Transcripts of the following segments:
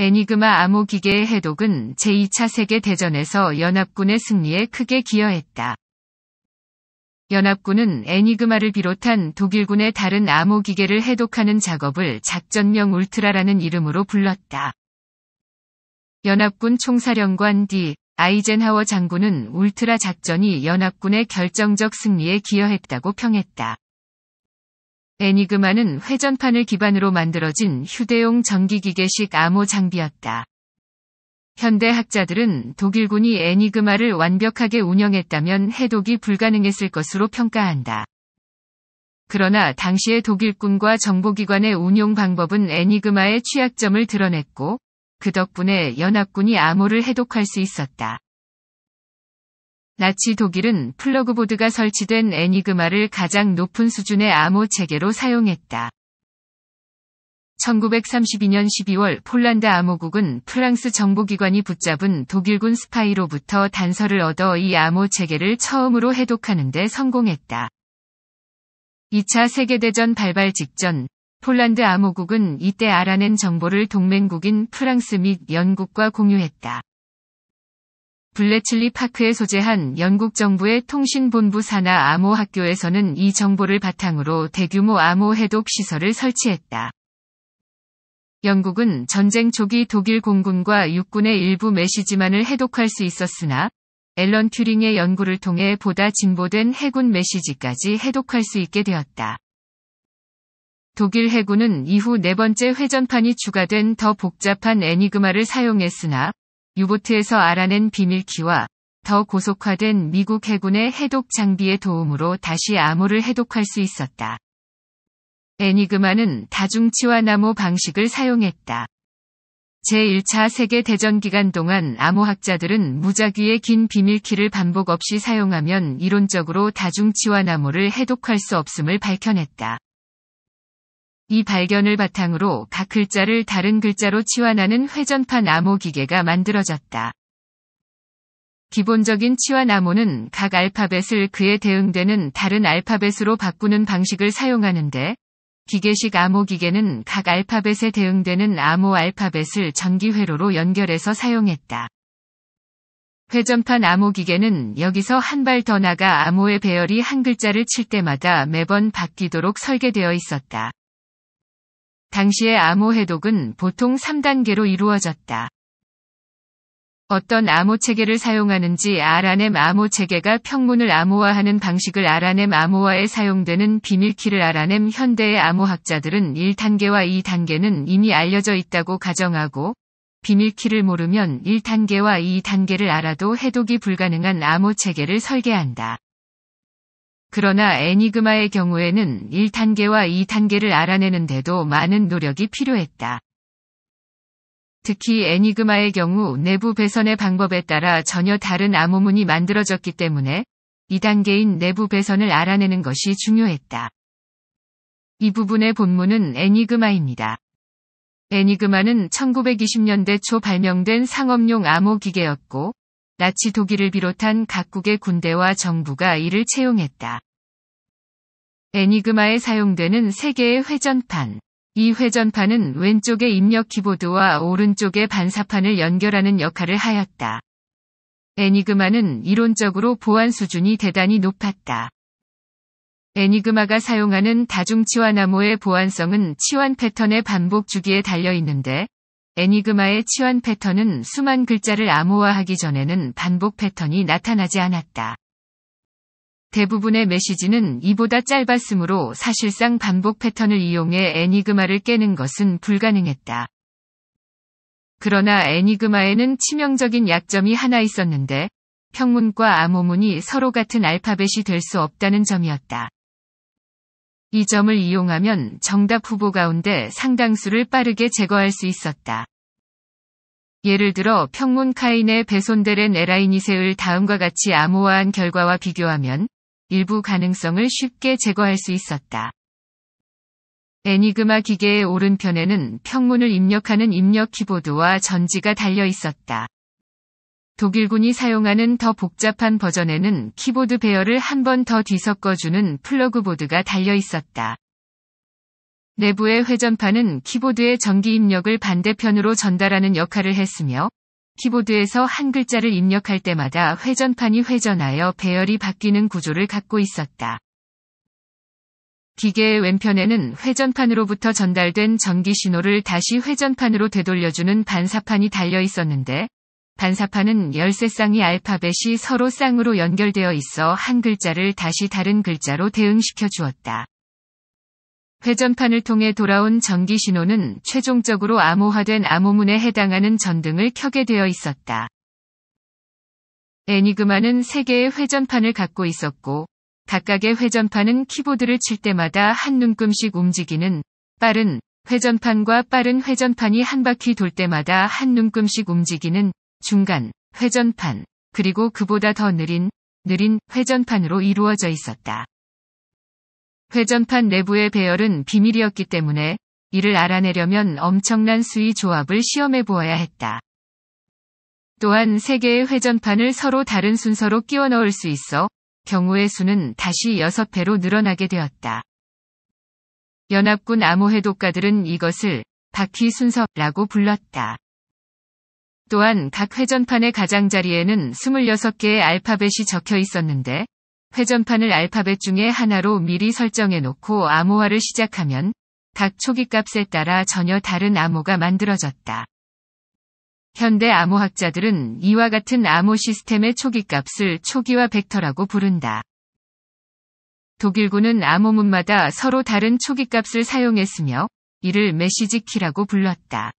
애니그마 암호기계의 해독은 제2차 세계대전에서 연합군의 승리에 크게 기여했다. 연합군은 애니그마를 비롯한 독일군의 다른 암호기계를 해독하는 작업을 작전명 울트라라는 이름으로 불렀다. 연합군 총사령관 D. 아이젠하워 장군은 울트라 작전이 연합군의 결정적 승리에 기여했다고 평했다. 애니그마는 회전판을 기반으로 만들어진 휴대용 전기기계식 암호 장비였다. 현대 학자들은 독일군이 애니그마를 완벽하게 운영했다면 해독이 불가능했을 것으로 평가한다. 그러나 당시의 독일군과 정보기관의 운용 방법은 애니그마의 취약점을 드러냈고, 그 덕분에 연합군이 암호를 해독할 수 있었다. 나치 독일은 플러그보드가 설치된 애니그마를 가장 높은 수준의 암호 체계로 사용했다. 1932년 12월 폴란드 암호국은 프랑스 정보기관이 붙잡은 독일군 스파이로부터 단서를 얻어 이 암호 체계를 처음으로 해독하는 데 성공했다. 2차 세계대전 발발 직전 폴란드 암호국은 이때 알아낸 정보를 동맹국인 프랑스 및 영국과 공유했다. 블레칠리 파크에 소재한 영국 정부의 통신본부 산하 암호학교에서는 이 정보를 바탕으로 대규모 암호 해독 시설을 설치했다. 영국은 전쟁 초기 독일 공군과 육군의 일부 메시지만을 해독할 수 있었으나 앨런 튜링의 연구를 통해 보다 진보된 해군 메시지까지 해독할 수 있게 되었다. 독일 해군은 이후 네 번째 회전판이 추가된 더 복잡한 애니그마를 사용했으나 유보트에서 알아낸 비밀키와 더 고속화된 미국 해군의 해독 장비의 도움으로 다시 암호를 해독할 수 있었다. 애니그마는 다중치와 나무 방식을 사용했다. 제1차 세계대전 기간 동안 암호학자들은 무작위의 긴 비밀키를 반복 없이 사용하면 이론적으로 다중치와 나무를 해독할 수 없음을 밝혀냈다. 이 발견을 바탕으로 각 글자를 다른 글자로 치환하는 회전판 암호 기계가 만들어졌다. 기본적인 치환 암호는 각 알파벳을 그에 대응되는 다른 알파벳으로 바꾸는 방식을 사용하는데, 기계식 암호 기계는 각 알파벳에 대응되는 암호 알파벳을 전기회로로 연결해서 사용했다. 회전판 암호 기계는 여기서 한 발 더 나가 암호의 배열이 한 글자를 칠 때마다 매번 바뀌도록 설계되어 있었다. 당시의 암호 해독은 보통 3단계로 이루어졌다. 어떤 암호 체계를 사용하는지 알아냄 암호 체계가 평문을 암호화하는 방식을 알아냄 암호화에 사용되는 비밀키를 알아냄 현대의 암호학자들은 1단계와 2단계는 이미 알려져 있다고 가정하고 비밀키를 모르면 1단계와 2단계를 알아도 해독이 불가능한 암호 체계를 설계한다. 그러나 애니그마의 경우에는 1단계와 2단계를 알아내는데도 많은 노력이 필요했다. 특히 애니그마의 경우 내부 배선의 방법에 따라 전혀 다른 암호문이 만들어졌기 때문에 2단계인 내부 배선을 알아내는 것이 중요했다. 이 부분의 본문은 애니그마입니다. 애니그마는 1920년대 초 발명된 상업용 암호 기계였고 나치 독일을 비롯한 각국의 군대와 정부가 이를 채용했다. 애니그마에 사용되는 세개의 회전판. 이 회전판은 왼쪽의 입력 키보드와 오른쪽의 반사판을 연결하는 역할을 하였다. 애니그마는 이론적으로 보안 수준이 대단히 높았다. 애니그마가 사용하는 다중치환 암호의 보안성은 치환 패턴의 반복 주기에 달려 있는데 애니그마의 치환 패턴은 수만 글자를 암호화하기 전에는 반복 패턴이 나타나지 않았다. 대부분의 메시지는 이보다 짧았으므로 사실상 반복 패턴을 이용해 애니그마를 깨는 것은 불가능했다. 그러나 애니그마에는 치명적인 약점이 하나 있었는데 평문과 암호문이 서로 같은 알파벳이 될 수 없다는 점이었다. 이 점을 이용하면 정답 후보 가운데 상당수를 빠르게 제거할 수 있었다. 예를 들어 평문 카인의 베손데렌 에라이니세을 다음과 같이 암호화한 결과와 비교하면 일부 가능성을 쉽게 제거할 수 있었다. 애니그마 기계의 오른편에는 평문을 입력하는 입력 키보드와 전지가 달려 있었다. 독일군이 사용하는 더 복잡한 버전에는 키보드 배열을 한 번 더 뒤섞어주는 플러그보드가 달려 있었다. 내부의 회전판은 키보드의 전기 입력을 반대편으로 전달하는 역할을 했으며, 키보드에서 한 글자를 입력할 때마다 회전판이 회전하여 배열이 바뀌는 구조를 갖고 있었다. 기계의 왼편에는 회전판으로부터 전달된 전기 신호를 다시 회전판으로 되돌려주는 반사판이 달려 있었는데, 반사판은 1 3쌍이 알파벳이 서로 쌍으로 연결되어 있어 한 글자를 다시 다른 글자로 대응시켜 주었다. 회전판을 통해 돌아온 전기 신호는 최종적으로 암호화된 암호문에 해당하는 전등을 켜게 되어 있었다. 애니그마는 3개의 회전판을 갖고 있었고, 각각의 회전판은 키보드를 칠 때마다 한 눈금씩 움직이는 빠른 회전판과 빠른 회전판이 한 바퀴 돌 때마다 한 눈금씩 움직이는 중간, 회전판, 그리고 그보다 더 느린, 느린 회전판으로 이루어져 있었다. 회전판 내부의 배열은 비밀이었기 때문에 이를 알아내려면 엄청난 수위 조합을 시험해 보아야 했다. 또한 세 개의 회전판을 서로 다른 순서로 끼워 넣을 수 있어 경우의 수는 다시 6배로 늘어나게 되었다. 연합군 암호해독가들은 이것을 바퀴 순서라고 불렀다. 또한 각 회전판의 가장자리에는 26개의 알파벳이 적혀 있었는데 회전판을 알파벳 중에 하나로 미리 설정해 놓고 암호화를 시작하면 각 초기값에 따라 전혀 다른 암호가 만들어졌다. 현대 암호학자들은 이와 같은 암호 시스템의 초기값을 초기화 벡터라고 부른다. 독일군은 암호문마다 서로 다른 초기값을 사용했으며 이를 메시지키라고 불렀다.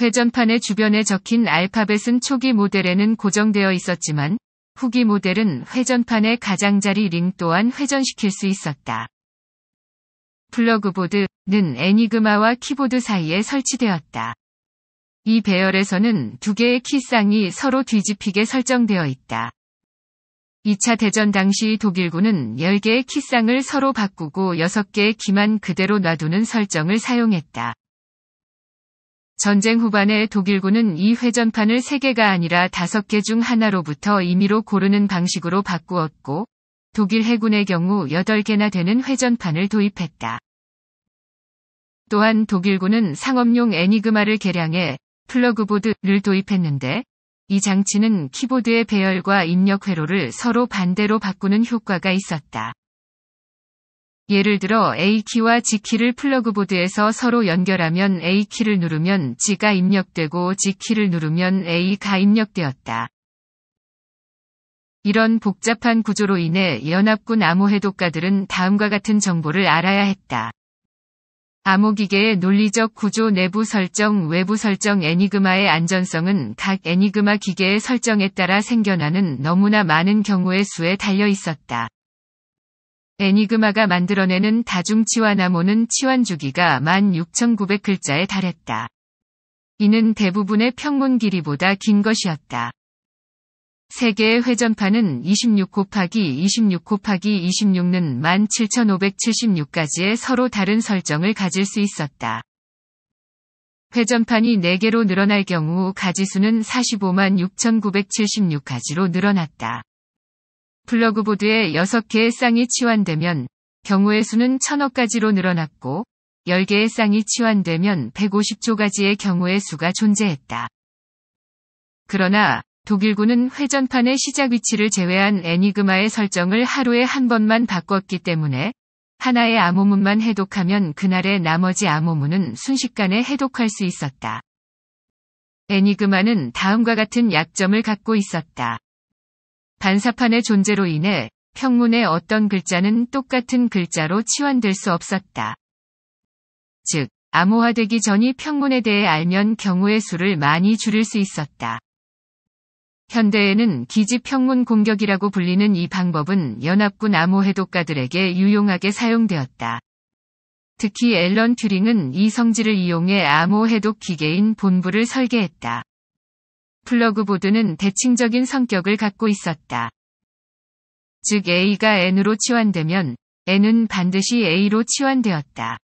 회전판의 주변에 적힌 알파벳은 초기 모델에는 고정되어 있었지만 후기 모델은 회전판의 가장자리 링 또한 회전시킬 수 있었다. 플러그보드는 애니그마와 키보드 사이에 설치되었다. 이 배열에서는 두 개의 키쌍이 서로 뒤집히게 설정되어 있다. 2차 대전 당시 독일군은 10개의 키쌍을 서로 바꾸고 6개의 키만 그대로 놔두는 설정을 사용했다. 전쟁 후반에 독일군은 이 회전판을 3개가 아니라 5개 중 하나로부터 임의로 고르는 방식으로 바꾸었고, 독일 해군의 경우 8개나 되는 회전판을 도입했다. 또한 독일군은 상업용 애니그마를 개량해 플러그보드를 도입했는데, 이 장치는 키보드의 배열과 입력 회로를 서로 반대로 바꾸는 효과가 있었다. 예를 들어 A키와 G키를 플러그보드에서 서로 연결하면 A키를 누르면 G가 입력되고 G키를 누르면 A가 입력되었다. 이런 복잡한 구조로 인해 연합군 암호해독가들은 다음과 같은 정보를 알아야 했다. 암호기계의 논리적 구조 내부 설정 외부 설정 애니그마의 안전성은 각 애니그마 기계의 설정에 따라 생겨나는 너무나 많은 경우의 수에 달려 있었다. 에니그마가 만들어내는 다중치와나호는 치환 주기가 16,900글자에 달했다. 이는 대부분의 평문 길이보다 긴 것이었다. 세계의 회전판은26 곱하기 26 곱하기 26는 17,576까지의 서로 다른 설정을 가질 수 있었다. 회전판이 4개로 늘어날 경우 가지수는 456,976가지로 늘어났다. 플러그보드에 6개의 쌍이 치환되면 경우의 수는 1 0 0 0억까지로 늘어났고 10개의 쌍이 치환되면 150조가지의 경우의 수가 존재했다. 그러나 독일군은 회전판의 시작 위치를 제외한 애니그마의 설정을 하루에 한 번만 바꿨기 때문에 하나의 암호문만 해독하면 그날의 나머지 암호문은 순식간에 해독할 수 있었다. 애니그마는 다음과 같은 약점을 갖고 있었다. 반사판의 존재로 인해 평문의 어떤 글자는 똑같은 글자로 치환될 수 없었다. 즉, 암호화되기 전이 평문에 대해 알면 경우의 수를 많이 줄일 수 있었다. 현대에는 기지평문 공격이라고 불리는 이 방법은 연합군 암호 해독가들에게 유용하게 사용되었다. 특히 앨런 튜링은 이 성질을 이용해 암호 해독 기계인 본부를 설계했다. 플러그보드는 대칭적인 성격을 갖고 있었다. 즉 A가 N으로 치환되면 N은 반드시 A로 치환되었다.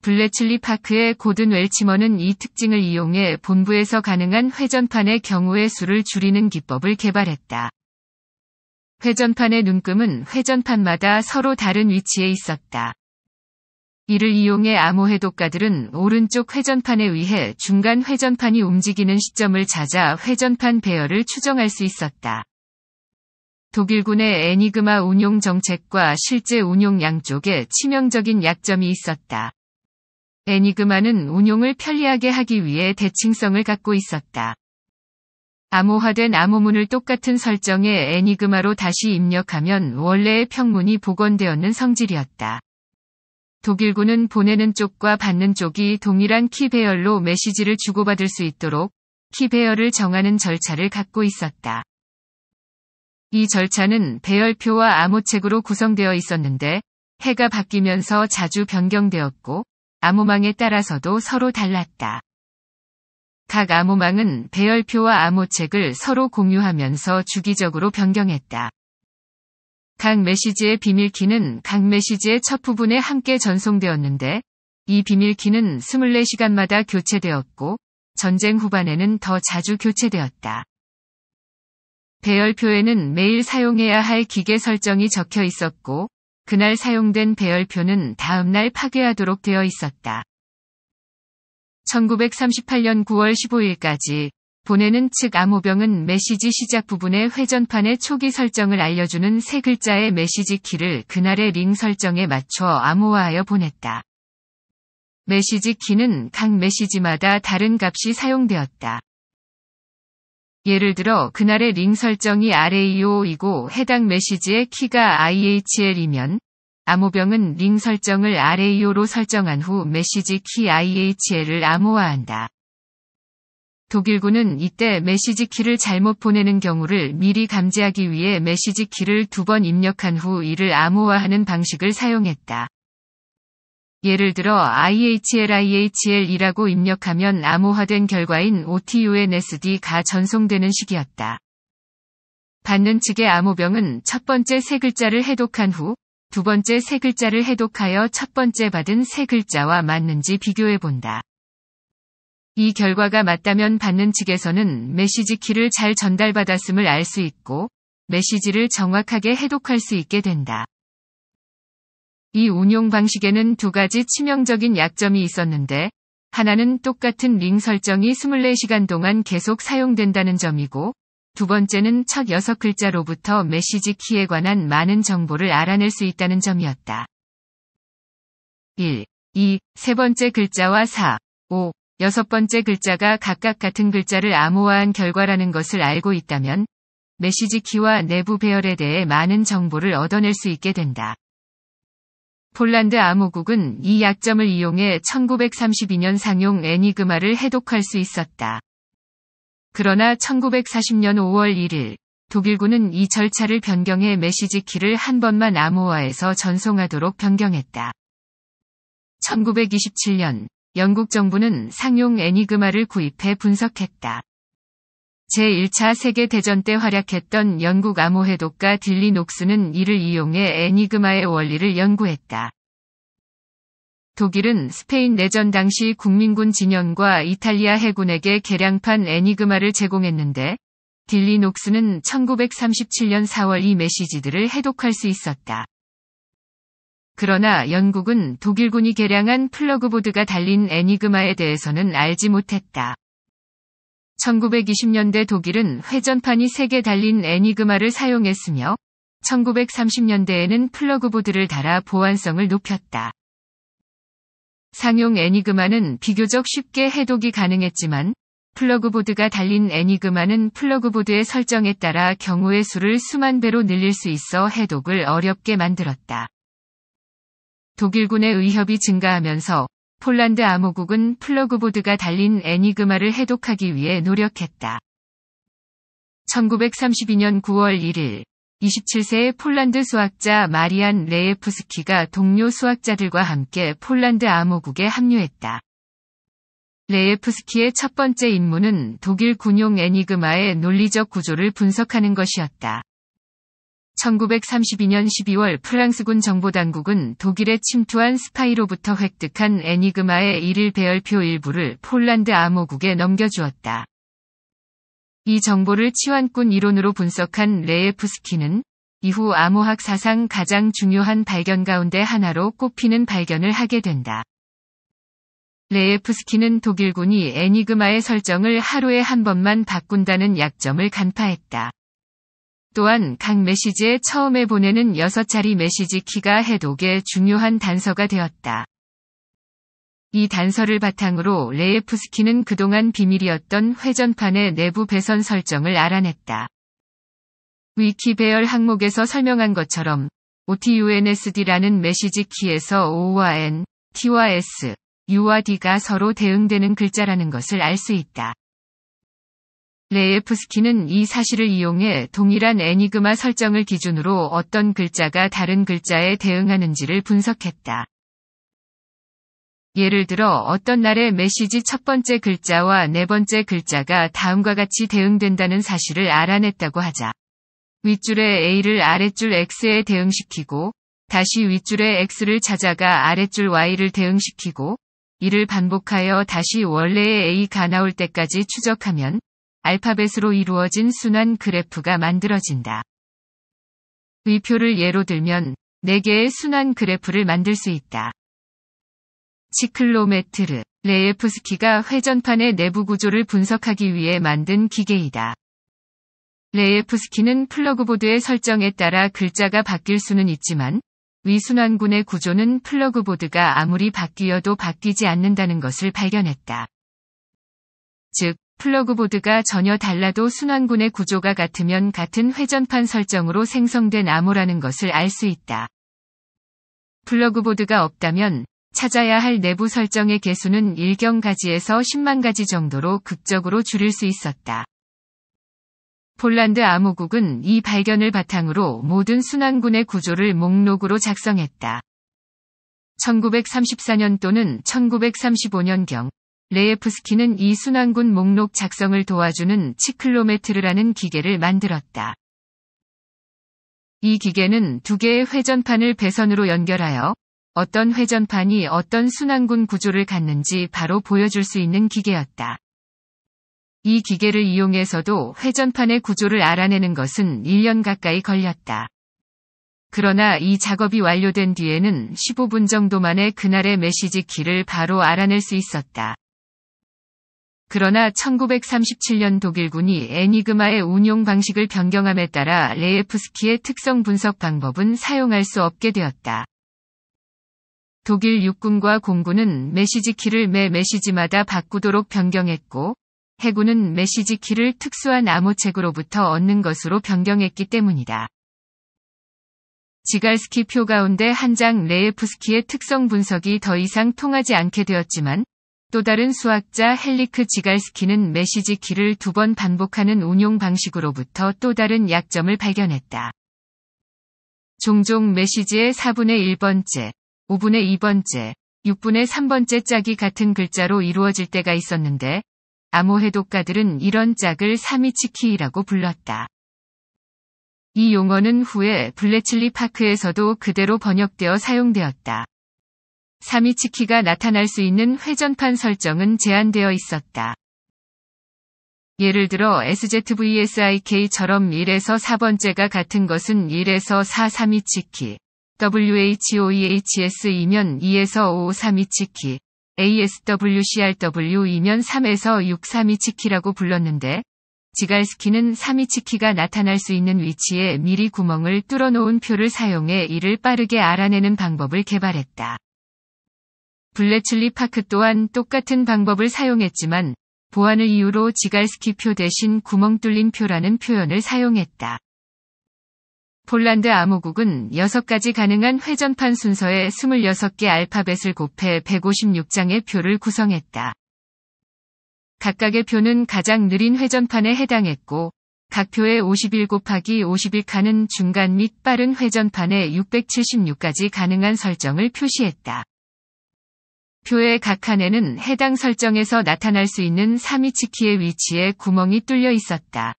블레칠리 파크의 고든 웰치먼은 이 특징을 이용해 본부에서 가능한 회전판의 경우의 수를 줄이는 기법을 개발했다. 회전판의 눈금은 회전판마다 서로 다른 위치에 있었다. 이를 이용해 암호해독가들은 오른쪽 회전판에 의해 중간 회전판이 움직이는 시점을 찾아 회전판 배열을 추정할 수 있었다. 독일군의 애니그마 운용 정책과 실제 운용 양쪽에 치명적인 약점이 있었다. 애니그마는 운용을 편리하게 하기 위해 대칭성을 갖고 있었다. 암호화된 암호문을 똑같은 설정의 애니그마로 다시 입력하면 원래의 평문이 복원되었는 성질이었다. 독일군은 보내는 쪽과 받는 쪽이 동일한 키배열로 메시지를 주고받을 수 있도록 키배열을 정하는 절차를 갖고 있었다. 이 절차는 배열표와 암호책으로 구성되어 있었는데 해가 바뀌면서 자주 변경되었고 암호망에 따라서도 서로 달랐다. 각 암호망은 배열표와 암호책을 서로 공유하면서 주기적으로 변경했다. 각 메시지의 비밀키는 각 메시지의 첫 부분에 함께 전송되었는데 이 비밀키는 24시간마다 교체되었고 전쟁 후반에는 더 자주 교체되었다. 배열표에는 매일 사용해야 할 기계 설정이 적혀 있었고 그날 사용된 배열표는 다음날 파괴하도록 되어 있었다. 1938년 9월 15일까지 보내는 측 암호병은 메시지 시작 부분의 회전판의 초기 설정을 알려주는 세 글자의 메시지 키를 그날의 링 설정에 맞춰 암호화하여 보냈다. 메시지 키는 각 메시지마다 다른 값이 사용되었다. 예를 들어 그날의 링 설정이 RAO이고 해당 메시지의 키가 IHL이면 암호병은 링 설정을 RAO로 설정한 후 메시지 키 IHL을 암호화한다. 독일군은 이때 메시지 키를 잘못 보내는 경우를 미리 감지하기 위해 메시지 키를 두 번 입력한 후 이를 암호화하는 방식을 사용했다. 예를 들어 IHLIHL이라고 입력하면 암호화된 결과인 OTUNSD가 전송되는 식이었다. 받는 측의 암호병은 첫 번째 세 글자를 해독한 후 두 번째 세 글자를 해독하여 첫 번째 받은 세 글자와 맞는지 비교해 본다. 이 결과가 맞다면 받는 측에서는 메시지 키를 잘 전달받았음을 알 수 있고 메시지를 정확하게 해독할 수 있게 된다. 이 운용 방식에는 두 가지 치명적인 약점이 있었는데 하나는 똑같은 링 설정이 24시간 동안 계속 사용된다는 점이고 두 번째는 첫 6글자로부터 메시지 키에 관한 많은 정보를 알아낼 수 있다는 점이었다. 1. 2. 세 번째 글자와 4, 5, 여섯 번째 글자가 각각 같은 글자를 암호화한 결과라는 것을 알고 있다면 메시지 키와 내부 배열에 대해 많은 정보를 얻어낼 수 있게 된다. 폴란드 암호국은 이 약점을 이용해 1932년 상용 애니그마를 해독할 수 있었다. 그러나 1940년 5월 1일 독일군은 이 절차를 변경해 메시지 키를 한 번만 암호화해서 전송하도록 변경했다. 1927년 영국 정부는 상용 애니그마를 구입해 분석했다. 제1차 세계대전 때 활약했던 영국 암호해독가 딜리 녹스는 이를 이용해 애니그마의 원리를 연구했다. 독일은 스페인 내전 당시 국민군 진영과 이탈리아 해군에게 개량판 애니그마를 제공했는데 딜리 녹스는 1937년 4월 이 메시지들을 해독할 수 있었다. 그러나 영국은 독일군이 개량한 플러그보드가 달린 애니그마에 대해서는 알지 못했다. 1920년대 독일은 회전판이 3개 달린 애니그마를 사용했으며 1930년대에는 플러그보드를 달아 보안성을 높였다. 상용 애니그마는 비교적 쉽게 해독이 가능했지만 플러그보드가 달린 애니그마는 플러그보드의 설정에 따라 경우의 수를 수만 배로 늘릴 수 있어 해독을 어렵게 만들었다. 독일군의 의협이 증가하면서 폴란드 암호국은 플러그보드가 달린 애니그마를 해독하기 위해 노력했다. 1932년 9월 1일 27세의 폴란드 수학자 마리안 레예프스키가 동료 수학자들과 함께 폴란드 암호국에 합류했다. 레예프스키의 첫 번째 임무는 독일 군용 애니그마의 논리적 구조를 분석하는 것이었다. 1932년 12월 프랑스군 정보당국은 독일에 침투한 스파이로부터 획득한 애니그마의 일일 배열표 일부를 폴란드 암호국에 넘겨주었다. 이 정보를 치환꾼 이론으로 분석한 레예프스키는 이후 암호학 사상 가장 중요한 발견 가운데 하나로 꼽히는 발견을 하게 된다. 레예프스키는 독일군이 애니그마의 설정을 하루에 한 번만 바꾼다는 약점을 간파했다. 또한 각 메시지의 처음에 보내는 6자리 메시지 키가 해독의 중요한 단서가 되었다. 이 단서를 바탕으로 레예프스키는 그동안 비밀이었던 회전판의 내부 배선 설정을 알아냈다. 위키 배열 항목에서 설명한 것처럼 OTUNSD라는 메시지 키에서 O와 N, T와 S, U와 D가 서로 대응되는 글자라는 것을 알 수 있다. 레예프스키는 네, 이 사실을 이용해 동일한 애니그마 설정을 기준으로 어떤 글자가 다른 글자에 대응하는지를 분석했다. 예를 들어 어떤 날에 메시지 첫 번째 글자와 네 번째 글자가 다음과 같이 대응된다는 사실을 알아냈다고 하자. 윗줄의 A를 아랫줄 X에 대응시키고, 다시 윗줄의 X를 찾아가 아랫줄 Y를 대응시키고, 이를 반복하여 다시 원래의 A가 나올 때까지 추적하면 알파벳으로 이루어진 순환 그래프가 만들어진다. 의표를 예로 들면 4개의 순환 그래프를 만들 수 있다. 치클로메트르, 레예프스키가 회전판의 내부 구조를 분석하기 위해 만든 기계이다. 레예프스키는 플러그보드의 설정에 따라 글자가 바뀔 수는 있지만 위순환군의 구조는 플러그보드가 아무리 바뀌어도 바뀌지 않는다는 것을 발견했다. 즉, 플러그보드가 전혀 달라도 순환군의 구조가 같으면 같은 회전판 설정으로 생성된 암호라는 것을 알 수 있다. 플러그보드가 없다면 찾아야 할 내부 설정의 개수는 1경 가지에서 10만 가지 정도로 극적으로 줄일 수 있었다. 폴란드 암호국은 이 발견을 바탕으로 모든 순환군의 구조를 목록으로 작성했다. 1934년 또는 1935년경 레예프스키는 이 순환군 목록 작성을 도와주는 치클로메트르라는 기계를 만들었다. 이 기계는 두 개의 회전판을 배선으로 연결하여 어떤 회전판이 어떤 순환군 구조를 갖는지 바로 보여줄 수 있는 기계였다. 이 기계를 이용해서도 회전판의 구조를 알아내는 것은 1년 가까이 걸렸다. 그러나 이 작업이 완료된 뒤에는 15분 정도 만에 그날의 메시지 키를 바로 알아낼 수 있었다. 그러나 1937년 독일군이 애니그마의 운용 방식을 변경함에 따라 레예프스키의 특성 분석 방법은 사용할 수 없게 되었다. 독일 육군과 공군은 메시지 키를 매 메시지마다 바꾸도록 변경했고, 해군은 메시지 키를 특수한 암호책으로부터 얻는 것으로 변경했기 때문이다. 지갈스키 표 가운데 한 장 레예프스키의 특성 분석이 더 이상 통하지 않게 되었지만, 또 다른 수학자 헬리크 지갈스키는 메시지 키를 두 번 반복하는 운용 방식으로부터 또 다른 약점을 발견했다. 종종 메시지의 4분의 1번째, 5분의 2번째, 6분의 3번째 짝이 같은 글자로 이루어질 때가 있었는데 암호 해독가들은 이런 짝을 사미치키라고 불렀다. 이 용어는 후에 블레칠리 파크에서도 그대로 번역되어 사용되었다. 사미치키가 나타날 수 있는 회전판 설정은 제한되어 있었다. 예를 들어 SZVSIK처럼 1에서 4번째가 같은 것은 1에서 4 사미치키, WHOEHS이면 2에서 5 사미치키, ASWCRW이면 3에서 6 사미치키라고 불렀는데, 지갈스키는 사미치키가 나타날 수 있는 위치에 미리 구멍을 뚫어놓은 표를 사용해 이를 빠르게 알아내는 방법을 개발했다. 블레칠리 파크 또한 똑같은 방법을 사용했지만 보안을 이유로 지갈스키표 대신 구멍 뚫린 표라는 표현을 사용했다. 폴란드 암호국은 6가지 가능한 회전판 순서에 26개 알파벳을 곱해 156장의 표를 구성했다. 각각의 표는 가장 느린 회전판에 해당했고, 각 표의 51 곱하기 51칸은 중간 및 빠른 회전판에 676까지 가능한 설정을 표시했다. 표의 각 칸에는 해당 설정에서 나타날 수 있는 3위치키의 위치에 구멍이 뚫려 있었다.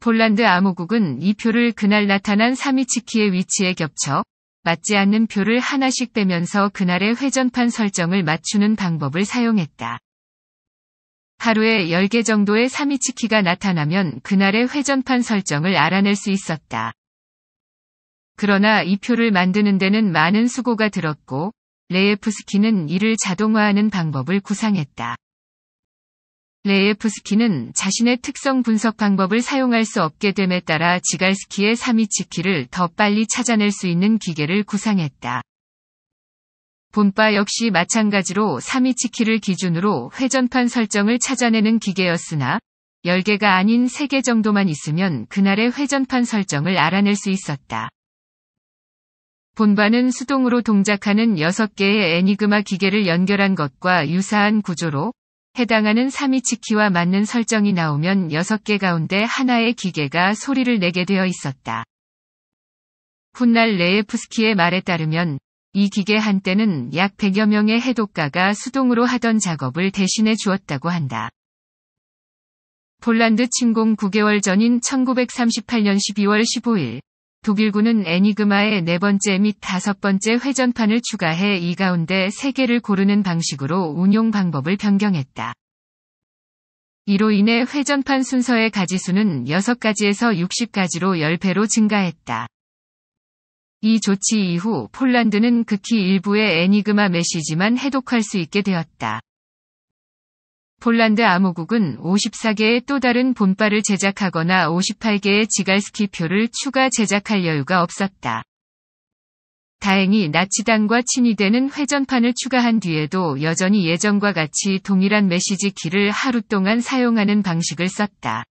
폴란드 암호국은 이 표를 그날 나타난 3위치키의 위치에 겹쳐 맞지 않는 표를 하나씩 빼면서 그날의 회전판 설정을 맞추는 방법을 사용했다. 하루에 10개 정도의 3위치키가 나타나면 그날의 회전판 설정을 알아낼 수 있었다. 그러나 이 표를 만드는 데는 많은 수고가 들었고 레예프스키는 이를 자동화하는 방법을 구상했다. 레예프스키는 자신의 특성 분석 방법을 사용할 수 없게 됨에 따라 지갈스키의 3위치키를더 빨리 찾아낼 수 있는 기계를 구상했다. 본바 역시 마찬가지로 3위치키를 기준으로 회전판 설정을 찾아내는 기계였으나 10개가 아닌 3개 정도만 있으면 그날의 회전판 설정을 알아낼 수 있었다. 본반은 수동으로 동작하는 6개의 애니그마 기계를 연결한 것과 유사한 구조로 해당하는 사미치키와 맞는 설정이 나오면 6개 가운데 하나의 기계가 소리를 내게 되어 있었다. 훗날 레예프스키의 말에 따르면 이 기계 한때는 약 100여 명의 해독가가 수동으로 하던 작업을 대신해 주었다고 한다. 폴란드 침공 9개월 전인 1938년 12월 15일 독일군은 애니그마의 네 번째 및 다섯 번째 회전판을 추가해 이 가운데 세 개를 고르는 방식으로 운용 방법을 변경했다. 이로 인해 회전판 순서의 가지수는 6가지에서 60가지로 10배로 증가했다. 이 조치 이후 폴란드는 극히 일부의 애니그마 메시지만 해독할 수 있게 되었다. 폴란드 암호국은 54개의 또 다른 본발을 제작하거나 58개의 지갈스키표를 추가 제작할 여유가 없었다. 다행히 나치당과 친이되는 회전판을 추가한 뒤에도 여전히 예전과 같이 동일한 메시지 키를 하루 동안 사용하는 방식을 썼다.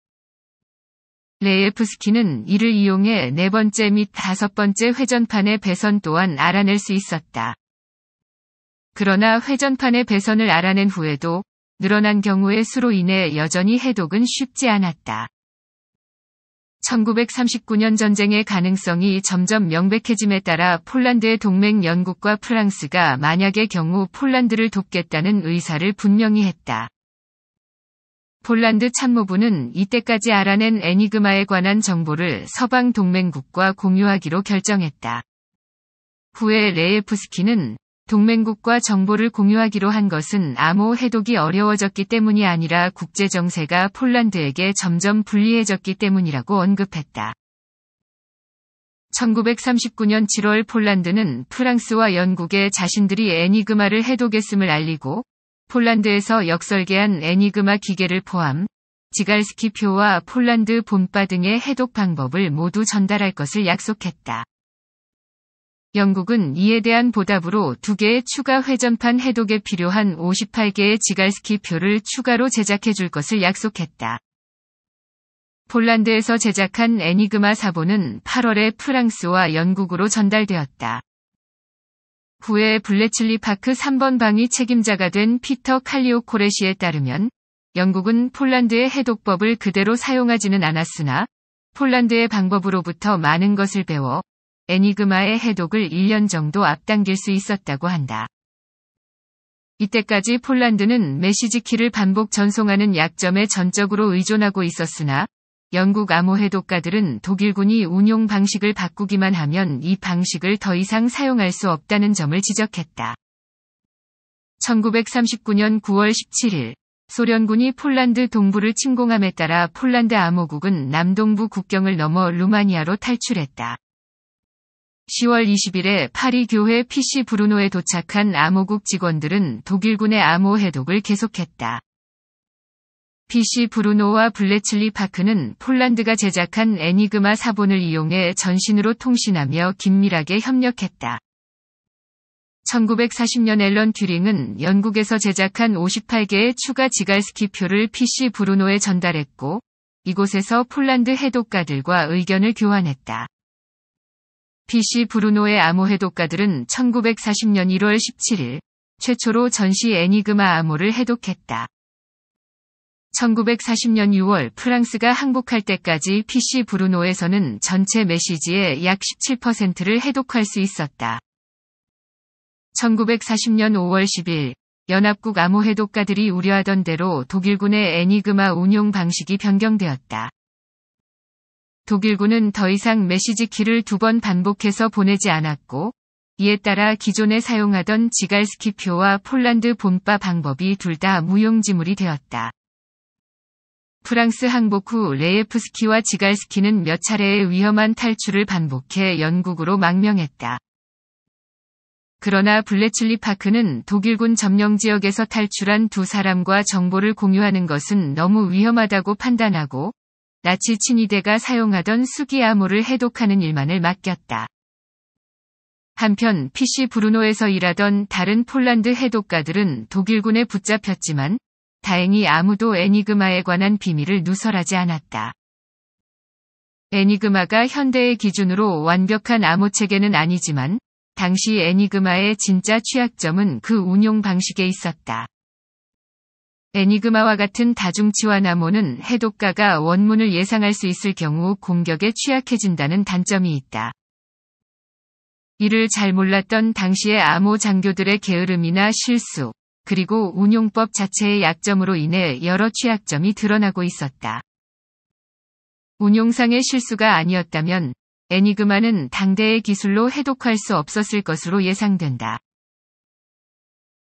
레예프스키는 이를 이용해 네 번째 및 다섯 번째 회전판의 배선 또한 알아낼 수 있었다. 그러나 회전판의 배선을 알아낸 후에도 늘어난 경우의 수로 인해 여전히 해독은 쉽지 않았다. 1939년 전쟁의 가능성이 점점 명백해짐에 따라 폴란드의 동맹 영국과 프랑스가 만약의 경우 폴란드를 돕겠다는 의사를 분명히 했다. 폴란드 참모부는 이때까지 알아낸 애니그마에 관한 정보를 서방 동맹국과 공유하기로 결정했다. 후에 레예프스키는 동맹국과 정보를 공유하기로 한 것은 암호 해독이 어려워졌기 때문이 아니라 국제 정세가 폴란드에게 점점 불리해졌기 때문이라고 언급했다. 1939년 7월 폴란드는 프랑스와 영국에 자신들이 애니그마를 해독했음을 알리고 폴란드에서 역설계한 애니그마 기계를 포함 지갈스키표와 폴란드 본바 등의 해독 방법을 모두 전달할 것을 약속했다. 영국은 이에 대한 보답으로 두 개의 추가 회전판 해독에 필요한 58개의 지갈스키 표를 추가로 제작해 줄 것을 약속했다. 폴란드에서 제작한 애니그마 사본은 8월에 프랑스와 영국으로 전달되었다. 후에 블레칠리 파크 3번 방위 책임자가 된 피터 칼리오코레시에 따르면 영국은 폴란드의 해독법을 그대로 사용하지는 않았으나 폴란드의 방법으로부터 많은 것을 배워 애니그마의 해독을 1년 정도 앞당길 수 있었다고 한다. 이때까지 폴란드는 메시지키를 반복 전송하는 약점에 전적으로 의존하고 있었으나 영국 암호해독가들은 독일군이 운용 방식을 바꾸기만 하면 이 방식을 더 이상 사용할 수 없다는 점을 지적했다. 1939년 9월 17일 소련군이 폴란드 동부를 침공함에 따라 폴란드 암호국은 남동부 국경을 넘어 루마니아로 탈출했다. 10월 20일에 파리 교회 PC 브루노에 도착한 암호국 직원들은 독일군의 암호 해독을 계속했다. PC 브루노와 블레칠리 파크는 폴란드가 제작한 애니그마 사본을 이용해 전신으로 통신하며 긴밀하게 협력했다. 1940년 앨런 튜링은 영국에서 제작한 58개의 추가 지갈스키표를 PC 브루노에 전달했고, 이곳에서 폴란드 해독가들과 의견을 교환했다. PC 브루노의 암호해독가들은 1940년 1월 17일 최초로 전시 애니그마 암호를 해독했다. 1940년 6월 프랑스가 항복할 때까지 PC 브루노에서는 전체 메시지의 약 17%를 해독할 수 있었다. 1940년 5월 10일 연합국 암호해독가들이 우려하던 대로 독일군의 애니그마 운용 방식이 변경되었다. 독일군은 더 이상 메시지 키를 두 번 반복해서 보내지 않았고 이에 따라 기존에 사용하던 지갈스키표와 폴란드 본바 방법이 둘 다 무용지물이 되었다. 프랑스 항복 후 레예프스키와 지갈스키는 몇 차례의 위험한 탈출을 반복해 영국으로 망명했다. 그러나 블레칠리 파크는 독일군 점령 지역에서 탈출한 두 사람과 정보를 공유하는 것은 너무 위험하다고 판단하고 나치 친위대가 사용하던 수기암호를 해독하는 일만을 맡겼다. 한편 PC 브루노에서 일하던 다른 폴란드 해독가들은 독일군에 붙잡혔지만 다행히 아무도 애니그마에 관한 비밀을 누설하지 않았다. 애니그마가 현대의 기준으로 완벽한 암호체계는 아니지만 당시 애니그마의 진짜 취약점은 그 운용 방식에 있었다. 에니그마와 같은 다중치와 나모는 해독가가 원문을 예상할 수 있을 경우 공격에 취약해진다는 단점이 있다. 이를 잘 몰랐던 당시의 암호 장교들의 게으름이나 실수, 그리고 운용법 자체의 약점으로 인해 여러 취약점이 드러나고 있었다. 운용상의 실수가 아니었다면 에니그마는 당대의 기술로 해독할 수 없었을 것으로 예상된다.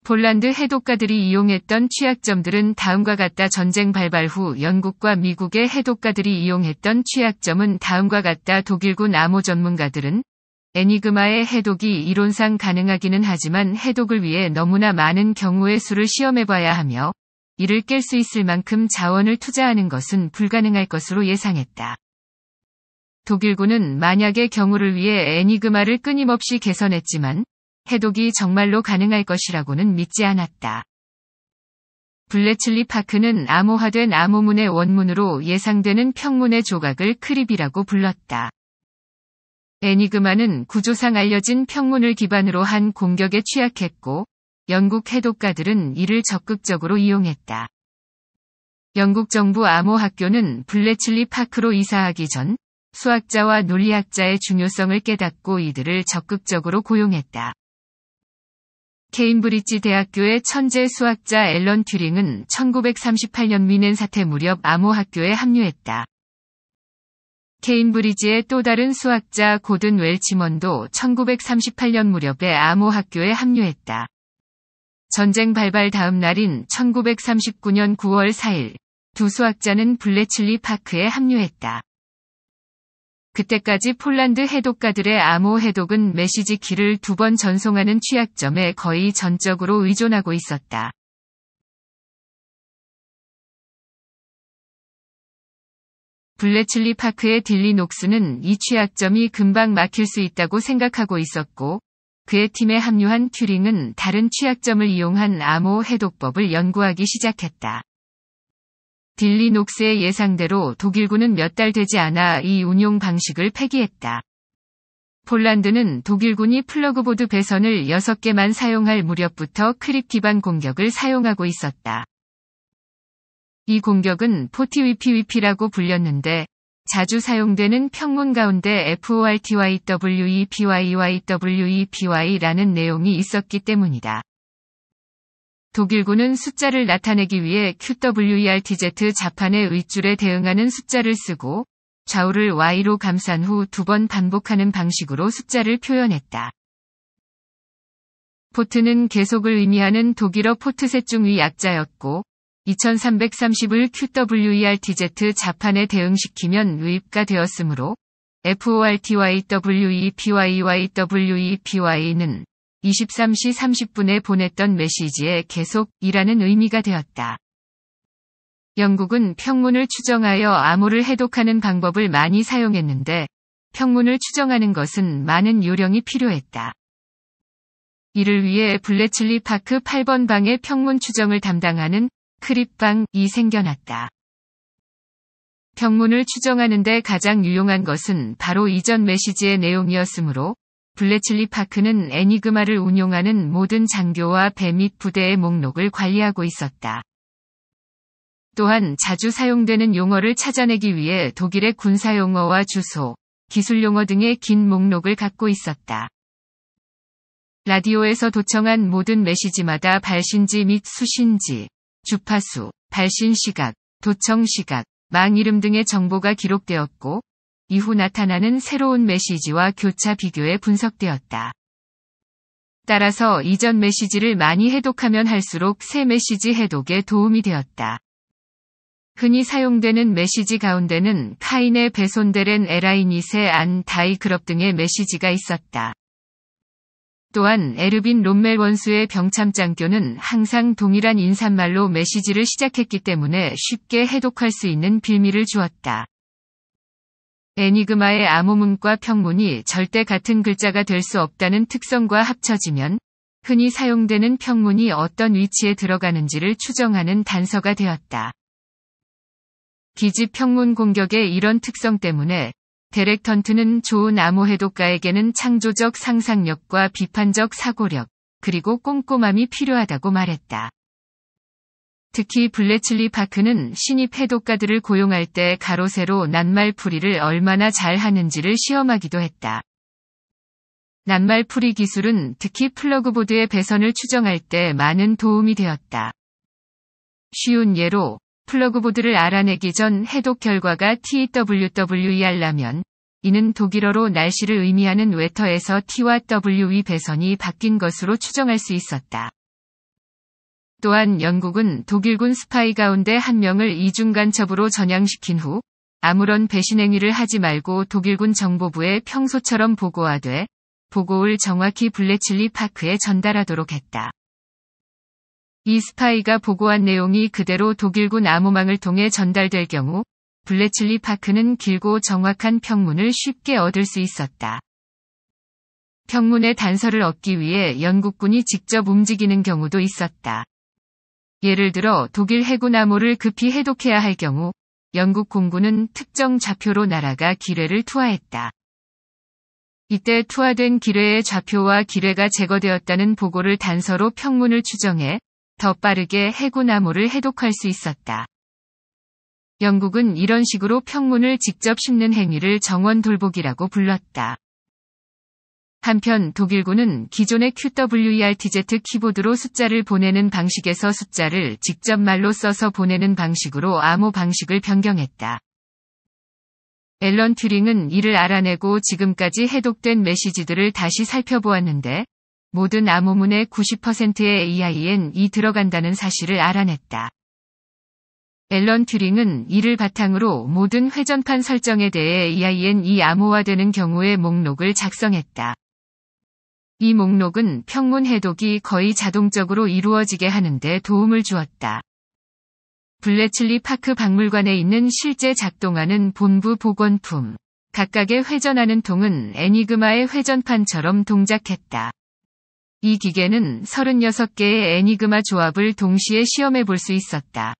폴란드 해독가들이 이용했던 취약점들은 다음과 같다. 전쟁 발발 후 영국과 미국의 해독가들이 이용했던 취약점은 다음과 같다. 독일군 암호 전문가들은 애니그마의 해독이 이론상 가능하기는 하지만 해독을 위해 너무나 많은 경우의 수를 시험해봐야 하며 이를 깰 수 있을 만큼 자원을 투자하는 것은 불가능할 것으로 예상했다. 독일군은 만약의 경우를 위해 애니그마를 끊임없이 개선했지만 해독이 정말로 가능할 것이라고는 믿지 않았다. 블레칠리 파크는 암호화된 암호문의 원문으로 예상되는 평문의 조각을 크립이라고 불렀다. 애니그마는 구조상 알려진 평문을 기반으로 한 공격에 취약했고, 영국 해독가들은 이를 적극적으로 이용했다. 영국 정부 암호학교는 블레칠리 파크로 이사하기 전 수학자와 논리학자의 중요성을 깨닫고 이들을 적극적으로 고용했다. 케임브리지 대학교의 천재 수학자 앨런 튜링은 1938년 미넨 사태 무렵 암호학교에 합류했다. 케임브리지의 또 다른 수학자 고든 웰치먼도 1938년 무렵에 암호학교에 합류했다. 전쟁 발발 다음 날인 1939년 9월 4일 두 수학자는 블레칠리 파크에 합류했다. 그때까지 폴란드 해독가들의 암호 해독은 메시지 키를 두 번 전송하는 취약점에 거의 전적으로 의존하고 있었다. 블레칠리 파크의 딜리 녹스는 이 취약점이 금방 막힐 수 있다고 생각하고 있었고, 그의 팀에 합류한 튜링은 다른 취약점을 이용한 암호 해독법을 연구하기 시작했다. 딜리녹스의 예상대로 독일군은 몇 달 되지 않아 이 운용 방식을 폐기했다. 폴란드는 독일군이 플러그보드 배선을 6개만 사용할 무렵부터 크립 기반 공격을 사용하고 있었다. 이 공격은 포티위피위피라고 불렸는데 자주 사용되는 평문 가운데 FORTYWEPYYWEPY라는 내용이 있었기 때문이다. 독일군은 숫자를 나타내기 위해 QWERTZ 자판의 윗줄에 대응하는 숫자를 쓰고 좌우를 Y로 감싼 후 두 번 반복하는 방식으로 숫자를 표현했다. 포트는 계속을 의미하는 독일어 포트셋 중위 약자였고 2330을 QWERTZ 자판에 대응시키면 유입가 되었으므로 FORTYWEPYYWEPY는 23시 30분에 보냈던 메시지에 계속이라는 의미가 되었다. 영국은 평문을 추정하여 암호를 해독하는 방법을 많이 사용했는데 평문을 추정하는 것은 많은 요령이 필요했다. 이를 위해 블레칠리 파크 8번 방의 평문 추정을 담당하는 크립방이 생겨났다. 평문을 추정하는데 가장 유용한 것은 바로 이전 메시지의 내용이었으므로 블레칠리 파크는 애니그마를 운용하는 모든 장교와 배 및 부대의 목록을 관리하고 있었다. 또한 자주 사용되는 용어를 찾아내기 위해 독일의 군사 용어와 주소, 기술 용어 등의 긴 목록을 갖고 있었다. 라디오에서 도청한 모든 메시지마다 발신지 및 수신지, 주파수, 발신 시각, 도청 시각, 망 이름 등의 정보가 기록되었고, 이후 나타나는 새로운 메시지와 교차 비교에 분석되었다. 따라서 이전 메시지를 많이 해독하면 할수록 새 메시지 해독에 도움이 되었다. 흔히 사용되는 메시지 가운데는 카인의 베손데렌 에라이닛의 안 다이크럽 등의 메시지가 있었다. 또한 에르빈 롬멜 원수의 병참장교는 항상 동일한 인사말로 메시지를 시작했기 때문에 쉽게 해독할 수 있는 빌미를 주었다. 에니그마의 암호문과 평문이 절대 같은 글자가 될 수 없다는 특성과 합쳐지면 흔히 사용되는 평문이 어떤 위치에 들어가는지를 추정하는 단서가 되었다. 기지 평문 공격의 이런 특성 때문에 데렉 턴트는 좋은 암호 해독가에게는 창조적 상상력과 비판적 사고력, 그리고 꼼꼼함이 필요하다고 말했다. 특히 블레칠리 파크는 신입 해독가들을 고용할 때 가로세로 낱말풀이를 얼마나 잘 하는지를 시험하기도 했다. 낱말풀이 기술은 특히 플러그보드의 배선을 추정할 때 많은 도움이 되었다. 쉬운 예로 플러그보드를 알아내기 전 해독 결과가 TWWER라면 이는 독일어로 날씨를 의미하는 웨터에서 T와 WE 배선이 바뀐 것으로 추정할 수 있었다. 또한 영국은 독일군 스파이 가운데 한 명을 이중간첩으로 전향시킨 후 아무런 배신 행위를 하지 말고 독일군 정보부에 평소처럼 보고하되 보고를 정확히 블레칠리 파크에 전달하도록 했다. 이 스파이가 보고한 내용이 그대로 독일군 암호망을 통해 전달될 경우 블레칠리 파크는 길고 정확한 평문을 쉽게 얻을 수 있었다. 평문의 단서를 얻기 위해 영국군이 직접 움직이는 경우도 있었다. 예를 들어 독일 해군 암호를 급히 해독해야 할 경우 영국 공군은 특정 좌표로 날아가 기뢰를 투하했다. 이때 투하된 기뢰의 좌표와 기뢰가 제거되었다는 보고를 단서로 평문을 추정해 더 빠르게 해군 암호를 해독할 수 있었다. 영국은 이런 식으로 평문을 직접 심는 행위를 정원 돌보기라고 불렀다. 한편 독일군은 기존의 QWERTZ 키보드로 숫자를 보내는 방식에서 숫자를 직접 말로 써서 보내는 방식으로 암호 방식을 변경했다. 앨런 튜링은 이를 알아내고 지금까지 해독된 메시지들을 다시 살펴보았는데 모든 암호문의 90%의 AI엔 이 들어간다는 사실을 알아냈다. 앨런 튜링은 이를 바탕으로 모든 회전판 설정에 대해 AIN 이 암호화되는 경우의 목록을 작성했다. 이 목록은 평문 해독이 거의 자동적으로 이루어지게 하는데 도움을 주었다. 블레칠리 파크 박물관에 있는 실제 작동하는 본부 복원품. 각각의 회전하는 통은 애니그마의 회전판처럼 동작했다. 이 기계는 36개의 애니그마 조합을 동시에 시험해 볼 수 있었다.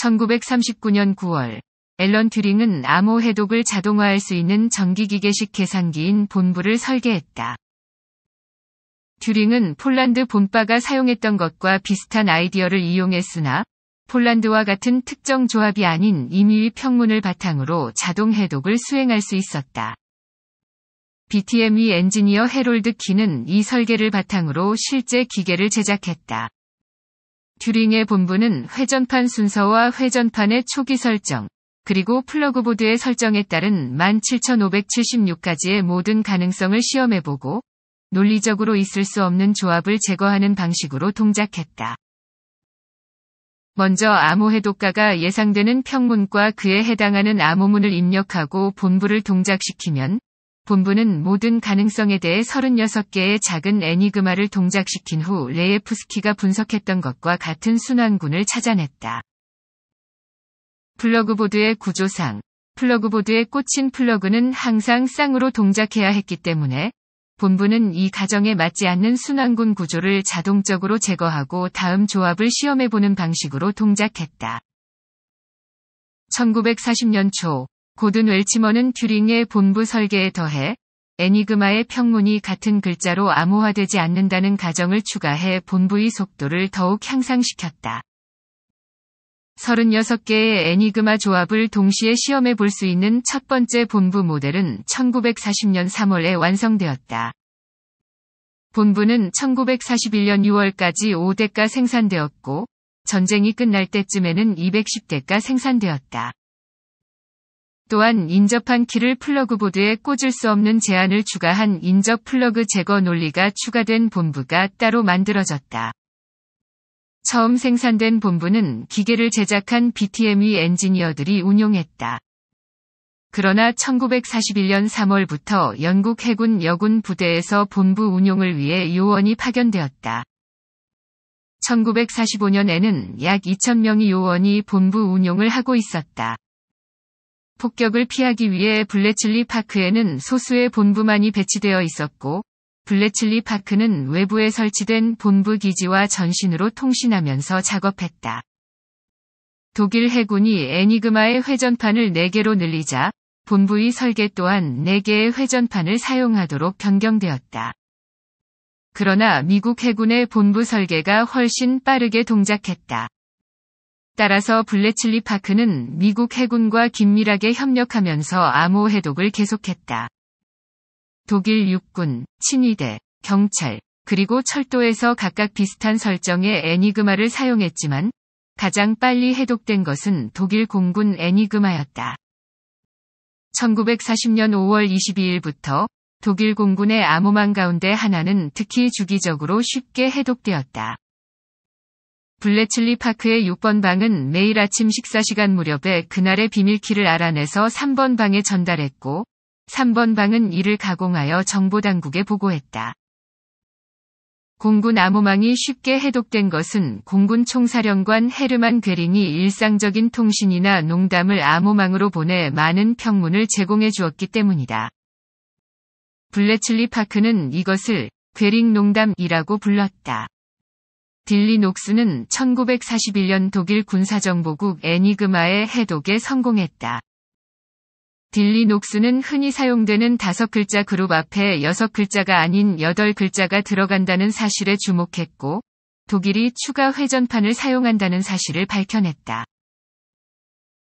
1939년 9월 앨런 튜링은 암호 해독을 자동화할 수 있는 전기기계식 계산기인 본부를 설계했다. 튜링은 폴란드 본바가 사용했던 것과 비슷한 아이디어를 이용했으나 폴란드와 같은 특정 조합이 아닌 임의의 평문을 바탕으로 자동 해독을 수행할 수 있었다. BTME 엔지니어 해롤드 키는 이 설계를 바탕으로 실제 기계를 제작했다. 튜링의 본부는 회전판 순서와 회전판의 초기 설정, 그리고 플러그보드의 설정에 따른 17576가지의 모든 가능성을 시험해보고 논리적으로 있을 수 없는 조합을 제거하는 방식으로 동작했다. 먼저 암호해독가가 예상되는 평문과 그에 해당하는 암호문을 입력하고 본부를 동작시키면 본부는 모든 가능성에 대해 36개의 작은 애니그마를 동작시킨 후 레이프스키가 분석했던 것과 같은 순환군을 찾아냈다. 플러그보드의 구조상 플러그보드에 꽂힌 플러그는 항상 쌍으로 동작해야 했기 때문에 본부는 이 가정에 맞지 않는 순환군 구조를 자동적으로 제거하고 다음 조합을 시험해보는 방식으로 동작했다. 1940년 초 고든 웰치머는 튜링의 본부 설계에 더해 애니그마의 평문이 같은 글자로 암호화되지 않는다는 가정을 추가해 본부의 속도를 더욱 향상시켰다. 36개의 애니그마 조합을 동시에 시험해 볼 수 있는 첫 번째 본부 모델은 1940년 3월에 완성되었다. 본부는 1941년 6월까지 5대가 생산되었고, 전쟁이 끝날 때쯤에는 210대가 생산되었다. 또한 인접한 키를 플러그보드에 꽂을 수 없는 제한을 추가한 인접 플러그 제거 논리가 추가된 본부가 따로 만들어졌다. 처음 생산된 본부는 기계를 제작한 BTME 엔지니어들이 운용했다. 그러나 1941년 3월부터 영국 해군 여군 부대에서 본부 운용을 위해 요원이 파견되었다. 1945년에는 약 2,000명의 요원이 본부 운용을 하고 있었다. 폭격을 피하기 위해 블레칠리 파크에는 소수의 본부만이 배치되어 있었고, 블레칠리 파크는 외부에 설치된 본부 기지와 전신으로 통신하면서 작업했다. 독일 해군이 애니그마의 회전판을 4개로 늘리자 본부의 설계 또한 4개의 회전판을 사용하도록 변경되었다. 그러나 미국 해군의 본부 설계가 훨씬 빠르게 동작했다. 따라서 블레칠리 파크는 미국 해군과 긴밀하게 협력하면서 암호 해독을 계속했다. 독일 육군, 친위대, 경찰, 그리고 철도에서 각각 비슷한 설정의 애니그마를 사용했지만 가장 빨리 해독된 것은 독일 공군 애니그마였다. 1940년 5월 22일부터 독일 공군의 암호망 가운데 하나는 특히 주기적으로 쉽게 해독되었다. 블레칠리 파크의 6번 방은 매일 아침 식사 시간 무렵에 그날의 비밀키를 알아내서 3번 방에 전달했고 3번 방은 이를 가공하여 정보당국에 보고했다. 공군 암호망이 쉽게 해독된 것은 공군 총사령관 헤르만 괴링이 일상적인 통신이나 농담을 암호망으로 보내 많은 평문을 제공해 주었기 때문이다. 블레칠리 파크는 이것을 괴링 농담이라고 불렀다. 딜리 녹스는 1941년 독일 군사정보국 애니그마의 해독에 성공했다. 딜리녹스는 흔히 사용되는 다섯 글자 그룹 앞에 여섯 글자가 아닌 여덟 글자가 들어간다는 사실에 주목했고, 독일이 추가 회전판을 사용한다는 사실을 밝혀냈다.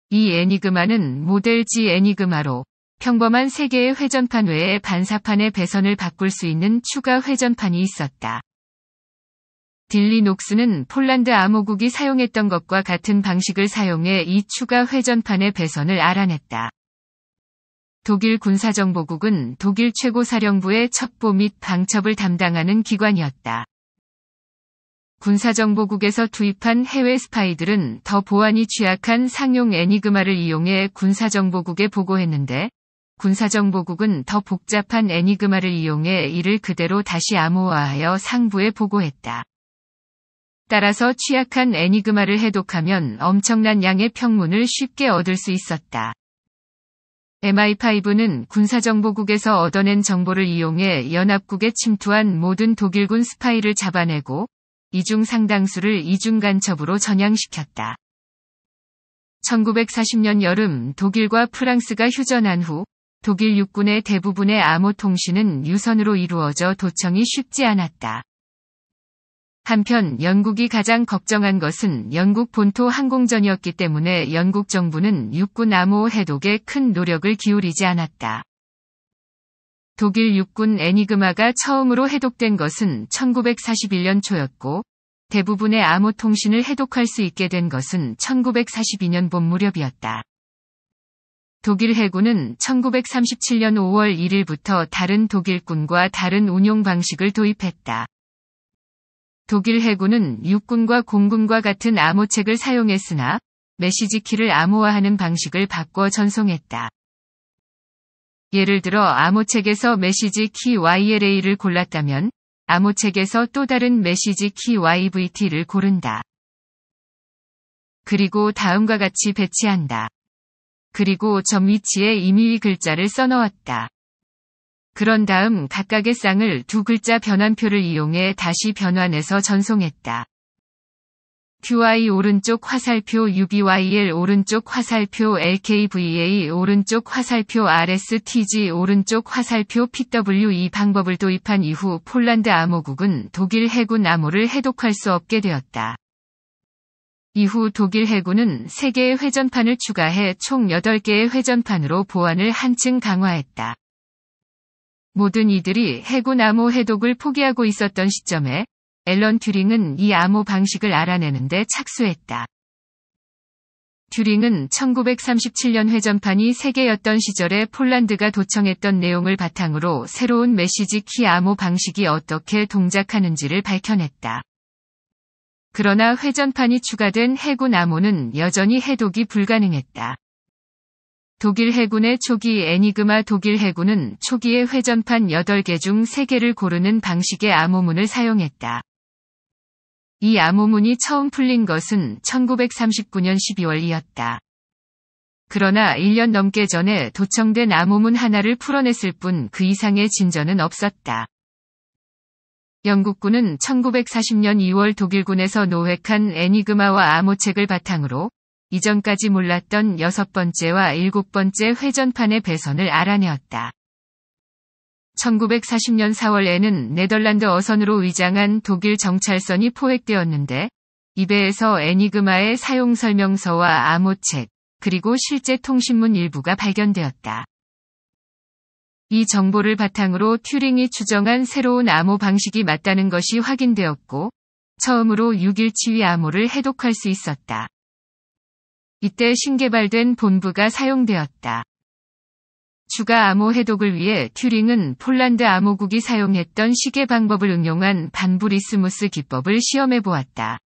이 애니그마는 모델 G 애니그마로 평범한 세개의 회전판 외에 반사판의 배선을 바꿀 수 있는 추가 회전판이 있었다. 딜리녹스는 폴란드 암호국이 사용했던 것과 같은 방식을 사용해 이 추가 회전판의 배선을 알아냈다. 독일 군사정보국은 독일 최고사령부의 첩보 및 방첩을 담당하는 기관이었다. 군사정보국에서 투입한 해외 스파이들은 더 보안이 취약한 상용 애니그마를 이용해 군사정보국에 보고했는데, 군사정보국은 더 복잡한 애니그마를 이용해 이를 그대로 다시 암호화하여 상부에 보고했다. 따라서 취약한 애니그마를 해독하면 엄청난 양의 평문을 쉽게 얻을 수 있었다. MI5는 군사정보국에서 얻어낸 정보를 이용해 연합국에 침투한 모든 독일군 스파이를 잡아내고 이중 상당수를 이중 간첩으로 전향시켰다. 1940년 여름 독일과 프랑스가 휴전한 후 독일 육군의 대부분의 암호 통신은 유선으로 이루어져 도청이 쉽지 않았다. 한편 영국이 가장 걱정한 것은 영국 본토 항공전이었기 때문에 영국 정부는 육군 암호 해독에 큰 노력을 기울이지 않았다. 독일 육군 애니그마가 처음으로 해독된 것은 1941년 초였고 대부분의 암호 통신을 해독할 수 있게 된 것은 1942년 봄 무렵이었다. 독일 해군은 1937년 5월 1일부터 다른 독일군과 다른 운용 방식을 도입했다. 독일 해군은 육군과 공군과 같은 암호책을 사용했으나 메시지키를 암호화하는 방식을 바꿔 전송했다. 예를 들어 암호책에서 메시지 키 YLA를 골랐다면 암호책에서 또 다른 메시지 키 YVT를 고른다. 그리고 다음과 같이 배치한다. 그리고 점 위치에 이미 의 글자를 써넣었다. 그런 다음 각각의 쌍을 두 글자 변환표를 이용해 다시 변환해서 전송했다. QI 오른쪽 화살표 UBYL 오른쪽 화살표 LKVA 오른쪽 화살표 RSTG 오른쪽 화살표 p w 이 방법을 도입한 이후 폴란드 암호국은 독일 해군 암호를 해독할 수 없게 되었다. 이후 독일 해군은 3개의 회전판을 추가해 총 8개의 회전판으로 보안을 한층 강화했다. 모든 이들이 해군 암호 해독을 포기하고 있었던 시점에 앨런 튜링은 이 암호 방식을 알아내는데 착수했다. 튜링은 1937년 회전판이 세계였던 시절에 폴란드가 도청했던 내용을 바탕으로 새로운 메시지 키 암호 방식이 어떻게 동작하는지를 밝혀냈다. 그러나 회전판이 추가된 해군 암호는 여전히 해독이 불가능했다. 독일 해군의 초기 애니그마 독일 해군은 초기에 회전판 8개 중 3개를 고르는 방식의 암호문을 사용했다. 이 암호문이 처음 풀린 것은 1939년 12월이었다. 그러나 1년 넘게 전에 도청된 암호문 하나를 풀어냈을 뿐 그 이상의 진전은 없었다. 영국군은 1940년 2월 독일군에서 노획한 애니그마와 암호책을 바탕으로 이전까지 몰랐던 여섯 번째와 일곱 번째 회전판의 배선을 알아내었다. 1940년 4월에는 네덜란드 어선으로 위장한 독일 정찰선이 포획되었는데 이베에서 애니그마의 사용 설명서와 암호책, 그리고 실제 통신문 일부가 발견되었다. 이 정보를 바탕으로 튜링이 추정한 새로운 암호 방식이 맞다는 것이 확인되었고, 처음으로 6일 치위 암호를 해독할 수 있었다. 이때 신개발된 본부가 사용되었다. 주가 암호 해독을 위해 튜링은 폴란드 암호국이 사용했던 시계 방법을 응용한 반부리스무스 기법을 시험해 보았다.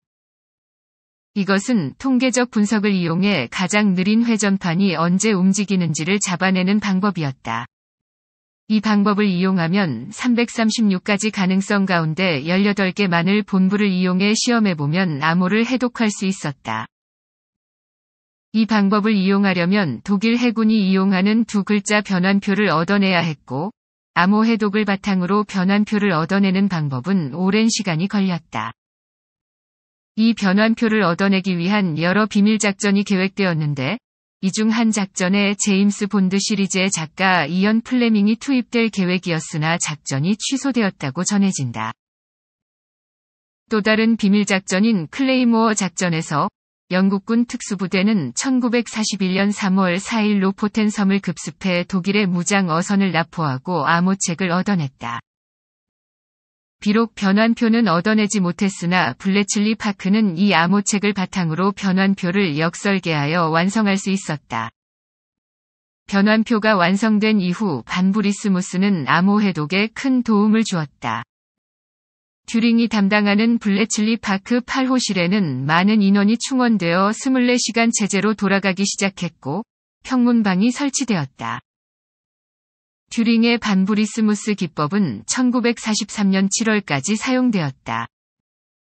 이것은 통계적 분석을 이용해 가장 느린 회전판이 언제 움직이는지를 잡아내는 방법이었다. 이 방법을 이용하면 336가지 가능성 가운데 18개만을 본부를 이용해 시험해보면 암호를 해독할 수 있었다. 이 방법을 이용하려면 독일 해군이 이용하는 두 글자 변환표를 얻어내야 했고 암호 해독을 바탕으로 변환표를 얻어내는 방법은 오랜 시간이 걸렸다. 이 변환표를 얻어내기 위한 여러 비밀 작전이 계획되었는데 이 중 한 작전에 제임스 본드 시리즈의 작가 이언 플레밍이 투입될 계획이었으나 작전이 취소되었다고 전해진다. 또 다른 비밀 작전인 클레이모어 작전에서 영국군 특수부대는 1941년 3월 4일 로포텐 섬을 급습해 독일의 무장 어선을 납포하고 암호책을 얻어냈다. 비록 변환표는 얻어내지 못했으나 블레칠리 파크는 이 암호책을 바탕으로 변환표를 역설계하여 완성할 수 있었다. 변환표가 완성된 이후 반부리스무스는 암호 해독에 큰 도움을 주었다. 듀링이 담당하는 블레칠리 파크 8호실에는 많은 인원이 충원되어 24시간 제재로 돌아가기 시작했고 평문방이 설치되었다. 듀링의 반브리스무스 기법은 1943년 7월까지 사용되었다.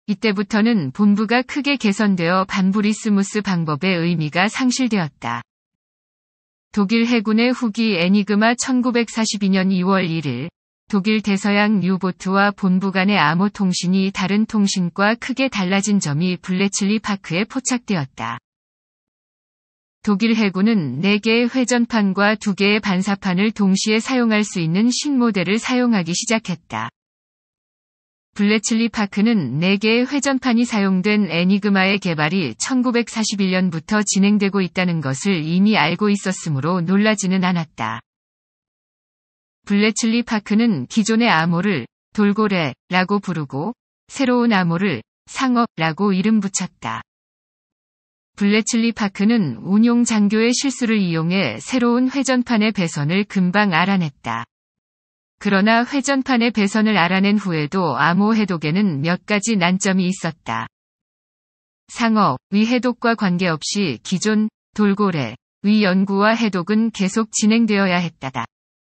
이때부터는 본부가 크게 개선되어 반브리스무스 방법의 의미가 상실되었다. 독일 해군의 후기 애니그마 1942년 2월 1일 독일 대서양 뉴보트와 본부 간의 암호 통신이 다른 통신과 크게 달라진 점이 블레칠리 파크에 포착되었다. 독일 해군은 4개의 회전판과 2개의 반사판을 동시에 사용할 수 있는 신모델을 사용하기 시작했다. 블레칠리 파크는 4개의 회전판이 사용된 애니그마의 개발이 1941년부터 진행되고 있다는 것을 이미 알고 있었으므로 놀라지는 않았다. 블레칠리 파크는 기존의 암호를 돌고래라고 부르고 새로운 암호를 상업라고 이름 붙였다. 블레칠리 파크는 운용 장교의 실수를 이용해 새로운 회전판의 배선을 금방 알아냈다. 그러나 회전판의 배선을 알아낸 후에도 암호 해독에는 몇 가지 난점이 있었다. 상업위 해독과 관계없이 기존 돌고래, 위 연구와 해독은 계속 진행되어야 했다다.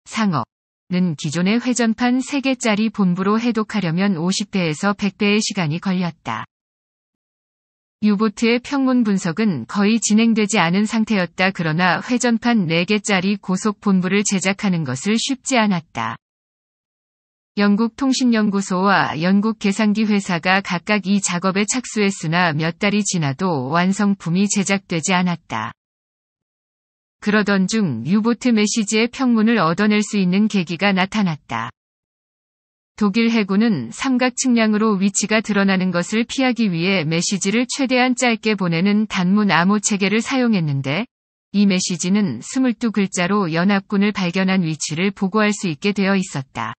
상어, 는 기존의 회전판 3개짜리 본부로 해독하려면 5 0대에서1 0 0대의 시간이 걸렸다. 유보트의 평문 분석은 거의 진행되지 않은 상태였다 그러나 회전판 4개짜리 고속 본부를 제작하는 것을 쉽지 않았다. 영국 통신연구소와 영국 계산기 회사가 각각 이 작업에 착수했으나 몇 달이 지나도 완성품이 제작되지 않았다. 그러던 중 유보트 메시지의 평문을 얻어낼 수 있는 계기가 나타났다. 독일 해군은 삼각 측량으로 위치가 드러나는 것을 피하기 위해 메시지를 최대한 짧게 보내는 단문 암호 체계를 사용했는데 이 메시지는 22글자로 연합군을 발견한 위치를 보고할 수 있게 되어 있었다.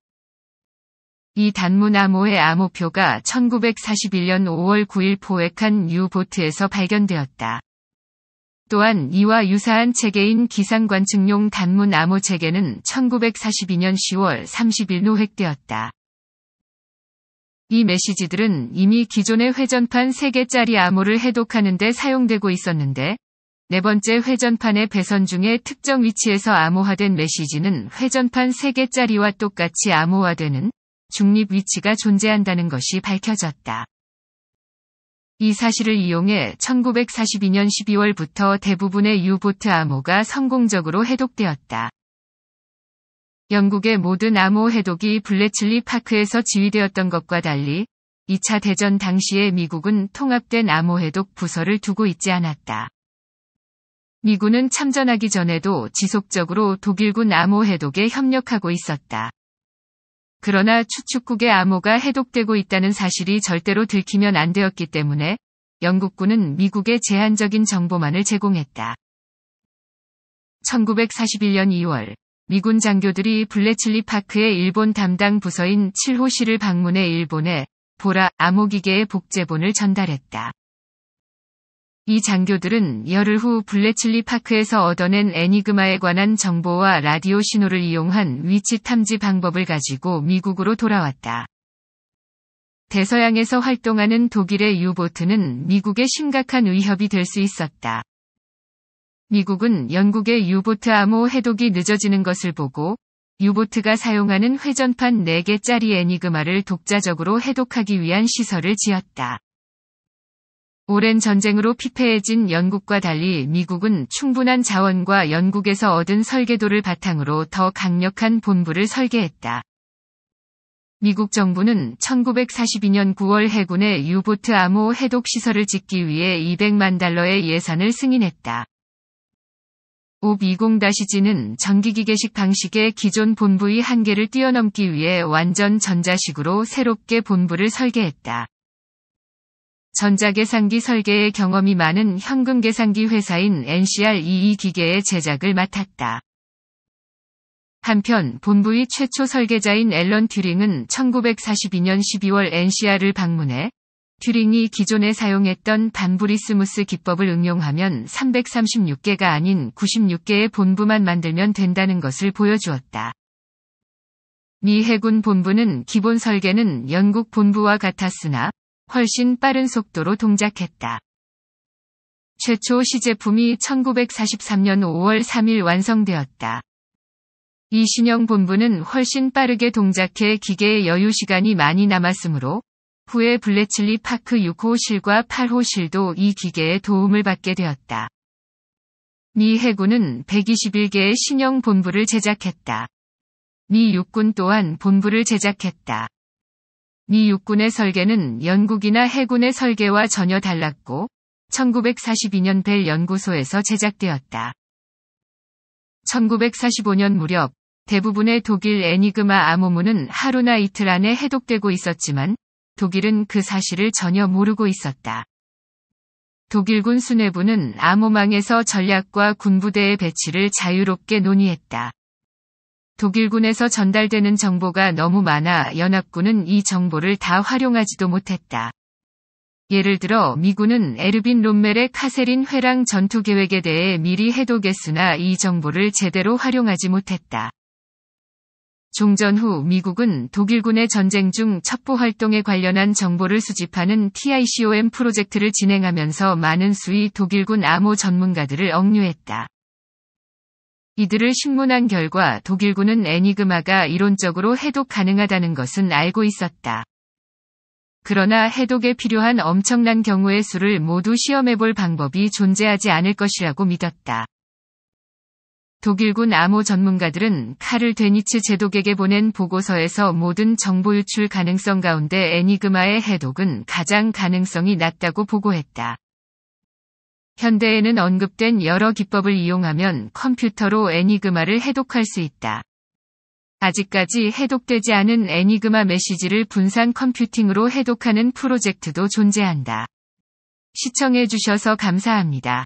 이 단문 암호의 암호표가 1941년 5월 9일 포획한 유보트에서 발견되었다. 또한 이와 유사한 체계인 기상관측용 단문 암호 체계는 1942년 10월 30일 노획되었다. 이 메시지들은 이미 기존의 회전판 3개짜리 암호를 해독하는 데 사용되고 있었는데 네 번째 회전판의 배선 중에 특정 위치에서 암호화된 메시지는 회전판 3개짜리와 똑같이 암호화되는 중립 위치가 존재한다는 것이 밝혀졌다. 이 사실을 이용해 1942년 12월부터 대부분의 유보트 암호가 성공적으로 해독되었다. 영국의 모든 암호 해독이 블레칠리 파크에서 지휘되었던 것과 달리 2차 대전 당시에 미국은 통합된 암호 해독 부서를 두고 있지 않았다. 미군은 참전하기 전에도 지속적으로 독일군 암호 해독에 협력하고 있었다. 그러나 추측국의 암호가 해독되고 있다는 사실이 절대로 들키면 안 되었기 때문에 영국군은 미국의 제한적인 정보만을 제공했다. 1941년 2월 미군 장교들이 블레칠리 파크의 일본 담당 부서인 칠호시를 방문해 일본에 보라 암호기계의 복제본을 전달했다. 이 장교들은 열흘 후 블레칠리 파크에서 얻어낸 애니그마에 관한 정보와 라디오 신호를 이용한 위치 탐지 방법을 가지고 미국으로 돌아왔다. 대서양에서 활동하는 독일의 유보트는 미국에 심각한 위협이 될 수 있었다. 미국은 영국의 유보트 암호 해독이 늦어지는 것을 보고 유보트가 사용하는 회전판 4개짜리 애니그마를 독자적으로 해독하기 위한 시설을 지었다. 오랜 전쟁으로 피폐해진 영국과 달리 미국은 충분한 자원과 영국에서 얻은 설계도를 바탕으로 더 강력한 본부를 설계했다. 미국 정부는 1942년 9월 해군의 유보트 암호 해독 시설을 짓기 위해 200만 달러의 예산을 승인했다. O20-G는 전기기계식 방식의 기존 본부의 한계를 뛰어넘기 위해 완전 전자식으로 새롭게 본부를 설계했다. 전자계산기 설계에 경험이 많은 현금계산기 회사인 NCR22 기계의 제작을 맡았다. 한편 본부의 최초 설계자인 앨런 튜링은 1942년 12월 NCR을 방문해 튜링이 기존에 사용했던 반브리스무스 기법을 응용하면 336개가 아닌 96개의 본부만 만들면 된다는 것을 보여주었다. 미 해군 본부는 기본 설계는 영국 본부와 같았으나 훨씬 빠른 속도로 동작했다. 최초 시제품이 1943년 5월 3일 완성되었다. 이신형 본부는 훨씬 빠르게 동작해 기계의 여유 시간이 많이 남았으므로 후에 블레칠리 파크 6호실과 8호실도 이 기계의 도움을 받게 되었다. 미 해군은 121개의 신형 본부를 제작했다. 미 육군 또한 본부를 제작했다. 미 육군의 설계는 영국이나 해군의 설계와 전혀 달랐고 1942년 벨 연구소에서 제작되었다. 1945년 무렵 대부분의 독일 애니그마 암호문은 하루나 이틀 안에 해독되고 있었지만 독일은 그 사실을 전혀 모르고 있었다. 독일군 수뇌부는 암호망에서 전략과 군부대의 배치를 자유롭게 논의했다. 독일군에서 전달되는 정보가 너무 많아 연합군은 이 정보를 다 활용하지도 못했다. 예를 들어 미군은 에르빈 롬멜의 카세린 회랑 전투 계획에 대해 미리 해독했으나 이 정보를 제대로 활용하지 못했다. 종전 후 미국은 독일군의 전쟁 중 첩보 활동에 관련한 정보를 수집하는 TICOM 프로젝트를 진행하면서 많은 수의 독일군 암호 전문가들을 억류했다. 이들을 심문한 결과 독일군은 애니그마가 이론적으로 해독 가능하다는 것은 알고 있었다. 그러나 해독에 필요한 엄청난 경우의 수를 모두 시험해볼 방법이 존재하지 않을 것이라고 믿었다. 독일군 암호 전문가들은 카를 데니츠 제독에게 보낸 보고서에서 모든 정보 유출 가능성 가운데 애니그마의 해독은 가장 가능성이 낮다고 보고했다. 현대에는 언급된 여러 기법을 이용하면 컴퓨터로 애니그마를 해독할 수 있다. 아직까지 해독되지 않은 애니그마 메시지를 분산 컴퓨팅으로 해독하는 프로젝트도 존재한다. 시청해주셔서 감사합니다.